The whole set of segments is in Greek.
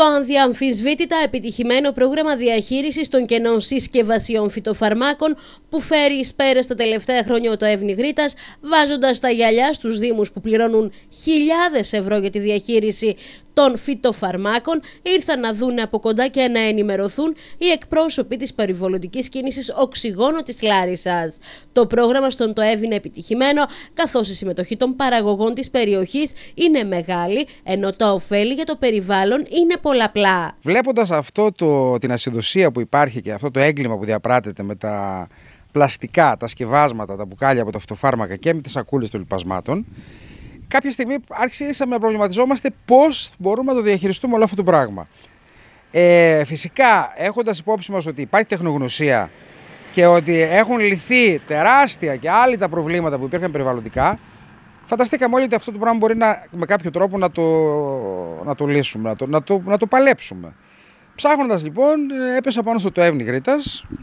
Το ανδιαμφισβήτητα επιτυχημένο πρόγραμμα διαχείρισης των κενών συσκευασιών φυτοφαρμάκων που φέρει εις πέρας στα τελευταία χρόνια το Εύνη Γρήτας, βάζοντας τα γυαλιά στους Δήμους που πληρώνουν χιλιάδες ευρώ για τη διαχείριση των φυτοφαρμάκων, ήρθαν να δουν από κοντά και να ενημερωθούν οι εκπρόσωποι της περιβολοντικής κίνησης Οξυγόνο της Λάρισας. Το πρόγραμμα στον το είναι επιτυχημένο, καθώς η συμμετοχή των παραγωγών της περιοχής είναι μεγάλη, ενώ τα ωφέλη για το περιβάλλον είναι πολλά πολλαπλά. Βλέποντας αυτό το, την ασυνδοσία που υπάρχει και αυτό το έγκλημα που διαπράτεται με τα πλαστικά, τα σκευάσματα, τα μπουκάλια από τα φυτοφάρμακα και με τις σακούλες των λιπασμάτων, κάποια στιγμή άρχισαμε να προβληματιζόμαστε πώς μπορούμε να το διαχειριστούμε όλο αυτό το πράγμα. Ε, φυσικά, έχοντας υπόψη μας ότι υπάρχει τεχνογνωσία και ότι έχουν λυθεί τεράστια και άλλη τα προβλήματα που υπήρχαν περιβαλλοντικά, Φανταστήκαμε όλοι ότι αυτό το πράγμα μπορεί να, με κάποιο τρόπο να το, να το λύσουμε, να το, να το, να το παλέψουμε. Ψάχνοντας λοιπόν, έπεσα πάνω στο Εύνη Γρήτας,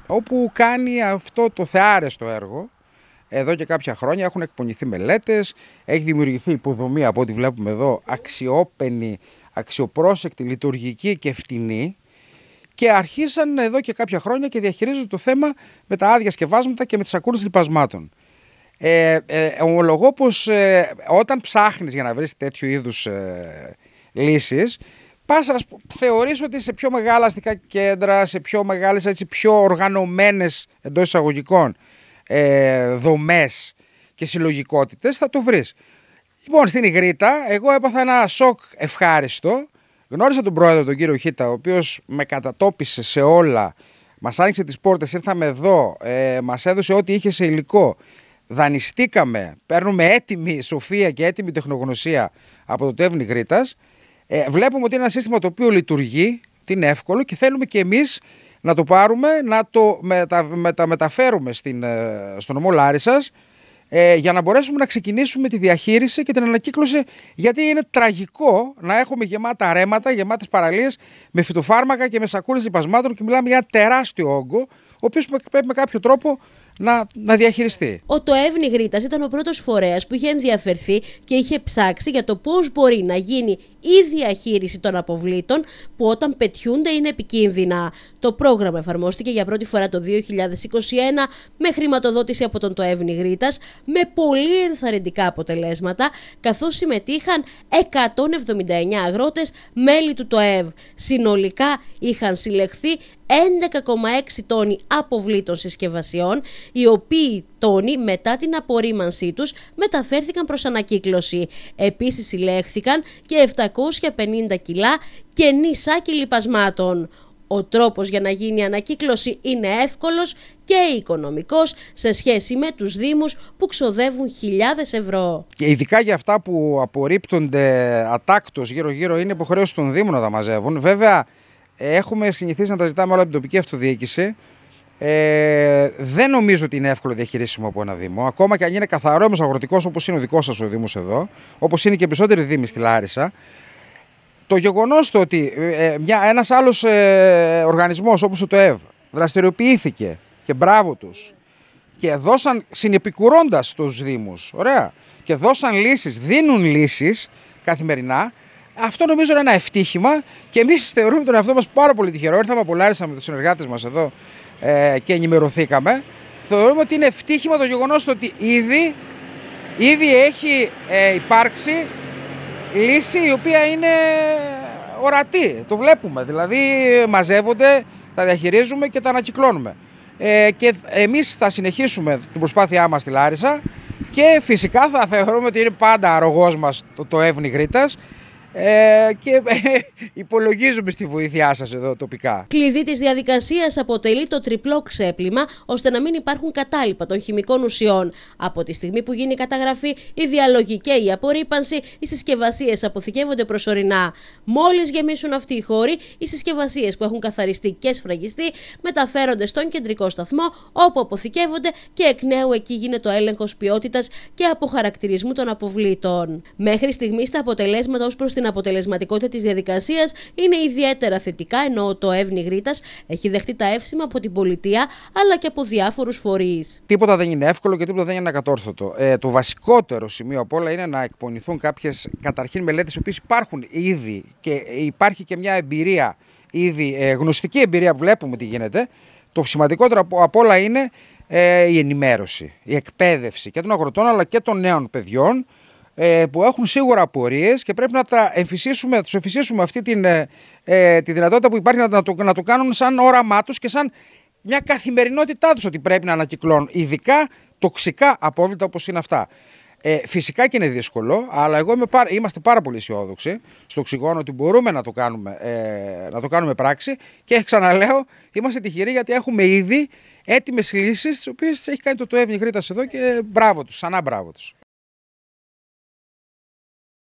όπου κάνει αυτό το θεάρεστο έργο. Εδώ και κάποια χρόνια έχουν εκπονηθεί μελέτες, έχει δημιουργηθεί υποδομή από ό,τι βλέπουμε εδώ, αξιόπαινη, αξιοπρόσεκτη, λειτουργική και φτηνή. Και αρχίσαν εδώ και κάποια χρόνια και διαχειρίζονται το θέμα με τα άδεια σκευάσματα και με τις ακούρε λοιπασμάτων ε, ε, ομολογώ πως ε, όταν ψάχνεις για να βρεις τέτοιου είδους ε, λύσεις πας θεωρείς ότι σε πιο μεγάλα αστικά κέντρα, σε πιο μεγάλες έτσι, πιο οργανωμένες εντός εισαγωγικών ε, δομές και συλλογικότητες θα το βρεις. Λοιπόν, στην Ιγρήτα εγώ έπαθα ένα σοκ ευχάριστο. Γνώρισα τον πρόεδρο τον κύριο Χίτα, ο οποίος με κατατόπισε σε όλα. μας άνοιξε τις πόρτες, ήρθαμε εδώ, ε, μας έδωσε ό,τι είχε σε υλικό δανειστήκαμε, παίρνουμε έτοιμη σοφία και έτοιμη τεχνογνωσία από το Τεύνη Γρήτας, ε, βλέπουμε ότι είναι ένα σύστημα το οποίο λειτουργεί, είναι εύκολο και θέλουμε και εμείς να το πάρουμε, να το μετα, μετα, μεταφέρουμε στην, ε, στον νομό σας, ε, για να μπορέσουμε να ξεκινήσουμε τη διαχείριση και την ανακύκλωση γιατί είναι τραγικό να έχουμε γεμάτα ρέματα, γεμάτες παραλίες με φυτοφάρμακα και με σακούλες λιπασμάτων και μιλάμε για ένα τεράστιο όγκο ο οποίος πρέπει με κάποιο τρόπο να, να διαχειριστεί. Ο Τοεύνη Γρήτας ήταν ο πρώτος φορέας που είχε ενδιαφερθεί και είχε ψάξει για το πώς μπορεί να γίνει η διαχείριση των αποβλήτων που όταν πετιούνται είναι επικίνδυνα. Το πρόγραμμα εφαρμόστηκε για πρώτη φορά το 2021 με χρηματοδότηση από τον Τοεύνη Γρήτας με πολύ ενθαρρυντικά αποτελέσματα, καθώς συμμετείχαν 179 αγρότες μέλη του ΤΟΕΒ. Συνολικά είχαν συλλεχθεί 11,6 τόνοι αποβλήτων συσκευασιών, οι οποίοι τόνοι μετά την απορρίμανσή τους μεταφέρθηκαν προς ανακύκλωση. Επίσης συλλέχθηκαν και 750 κιλά και σάκι λιπασμάτων. Ο τρόπος για να γίνει ανακύκλωση είναι εύκολος και οικονομικός σε σχέση με τους Δήμους που ξοδεύουν χιλιάδες ευρώ. Και ειδικά για αυτά που απορρίπτονται ατάκτως γύρω-γύρω είναι υποχρέωση των Δήμων να τα μαζεύουν. Βέβαια έχουμε συνηθίσει να τα ζητάμε όλα από την τοπική αυτοδιοίκηση. Ε, δεν νομίζω ότι είναι εύκολο διαχειρίσιμο από ένα Δήμο. Ακόμα και αν είναι καθαρό αγροτικός όπως είναι ο δικός σας ο Δήμος εδώ, όπως είναι και περισσότεροι Δήμοι στη Λάρισα, το γεγονός το ότι ένας άλλος ε, ε οργανισμός όπως το ΕΒ δραστηριοποιήθηκε και μπράβο τους και δώσαν συνεπικουρώντας τους Δήμους. Ωραία. Και δώσαν λύσεις, δίνουν λύσεις καθημερινά αυτό νομίζω είναι ένα ευτύχημα και εμείς θεωρούμε τον εαυτό μας πάρα πολύ τυχερό. Ήρθαμε από Λάρισα με τους συνεργάτες μας εδώ ε, και ενημερωθήκαμε. Θεωρούμε ότι είναι ευτύχημα το γεγονός ότι ήδη, ήδη έχει ε, υπάρξει λύση η οποία είναι ορατή. Το βλέπουμε. Δηλαδή μαζεύονται, τα διαχειρίζουμε και τα ανακυκλώνουμε. Ε, και εμείς θα συνεχίσουμε την προσπάθειά μας στη Λάρισα και φυσικά θα θεωρούμε ότι είναι πάντα αρρωγός μας το, το Εύνη Γρήτας ε, και ε, υπολογίζουμε στη βοήθειά σας εδώ τοπικά. Κλειδί της διαδικασίας αποτελεί το τριπλό ξέπλυμα ώστε να μην υπάρχουν κατάλοιπα των χημικών ουσιών. Από τη στιγμή που γίνει η καταγραφή, η διαλογή και η απορρίπανση, οι συσκευασίες αποθηκεύονται προσωρινά. Μόλις γεμίσουν αυτοί οι χώροι, οι συσκευασίες που έχουν καθαριστεί και σφραγιστεί μεταφέρονται στον κεντρικό σταθμό όπου αποθηκεύονται και εκ νέου εκεί γίνεται ο έλεγχος ποιότητας και αποχαρακτηρισμού των αποβλήτων. Μέχρι στιγμής τα αποτελέσματα ως προς την αποτελεσματικότητα της διαδικασίας είναι ιδιαίτερα θετικά, ενώ το Εύνη Γρήτας έχει δεχτεί τα εύσημα από την πολιτεία αλλά και από διάφορους φορείς. Τίποτα δεν είναι εύκολο και τίποτα δεν είναι ανακατόρθωτο. Ε, το βασικότερο σημείο απ' όλα είναι να εκπονηθούν κάποιες καταρχήν μελέτες, οι οποίες υπάρχουν ήδη και υπάρχει και μια εμπειρία ήδη, ε, γνωστική εμπειρία βλέπουμε τι γίνεται. Το σημαντικότερο από, όλα είναι ε, η ενημέρωση, η εκπαίδευση και των αγροτών αλλά και των νέων παιδιών ε, που έχουν σίγουρα απορίες και πρέπει να τα εμφυσίσουμε, εμφυσίσουμε αυτή την, ε, ε, τη δυνατότητα που υπάρχει να, να, το, να το κάνουν σαν όραμά τους και σαν μια καθημερινότητά τους ότι πρέπει να ανακυκλώνουν. Ειδικά τοξικά απόβλητα όπως είναι αυτά. Ε, φυσικά και είναι δύσκολο, αλλά εγώ είμαι πάρα, είμαστε πάρα πολύ αισιόδοξοι στο οξυγόνο ότι μπορούμε να το, κάνουμε, ε, να το κάνουμε πράξη και ξαναλέω, είμαστε τυχεροί γιατί έχουμε ήδη έτοιμες λύσεις, τις οποίες έχει κάνει το Εύνη Χρήτας εδώ και μπράβο τους, ξανά μπράβο τους.